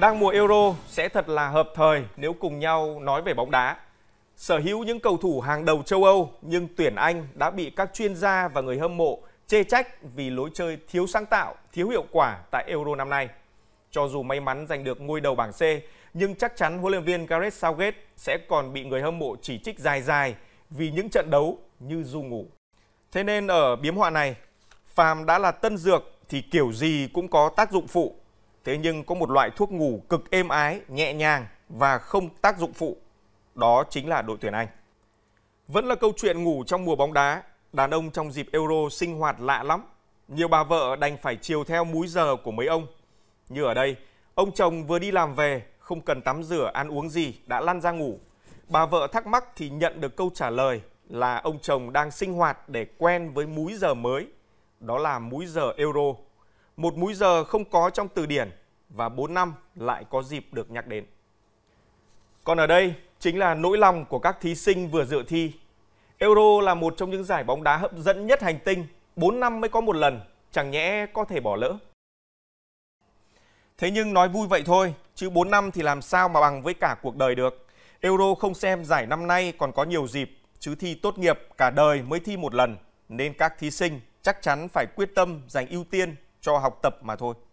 Đang mùa Euro sẽ thật là hợp thời nếu cùng nhau nói về bóng đá. Sở hữu những cầu thủ hàng đầu châu Âu nhưng tuyển Anh đã bị các chuyên gia và người hâm mộ chê trách vì lối chơi thiếu sáng tạo, thiếu hiệu quả tại Euro năm nay. Cho dù may mắn giành được ngôi đầu bảng C, nhưng chắc chắn huấn luyện viên Gareth Southgate sẽ còn bị người hâm mộ chỉ trích dài dài vì những trận đấu như du ngủ. Thế nên ở biếm họa này, phàm đã là tân dược thì kiểu gì cũng có tác dụng phụ Thế nhưng có một loại thuốc ngủ cực êm ái, nhẹ nhàng và không tác dụng phụ. Đó chính là đội tuyển Anh. Vẫn là câu chuyện ngủ trong mùa bóng đá, đàn ông trong dịp Euro sinh hoạt lạ lắm. Nhiều bà vợ đành phải chiều theo múi giờ của mấy ông. Như ở đây, ông chồng vừa đi làm về, không cần tắm rửa, ăn uống gì, đã lăn ra ngủ. Bà vợ thắc mắc thì nhận được câu trả lời là ông chồng đang sinh hoạt để quen với múi giờ mới. Đó là múi giờ Euro một múi giờ không có trong từ điển và 4 năm lại có dịp được nhắc đến. Còn ở đây chính là nỗi lòng của các thí sinh vừa dự thi. Euro là một trong những giải bóng đá hấp dẫn nhất hành tinh, 4 năm mới có một lần, chẳng nhẽ có thể bỏ lỡ. Thế nhưng nói vui vậy thôi, chứ 4 năm thì làm sao mà bằng với cả cuộc đời được. Euro không xem giải năm nay còn có nhiều dịp, chứ thi tốt nghiệp cả đời mới thi một lần, nên các thí sinh chắc chắn phải quyết tâm dành ưu tiên cho học tập mà thôi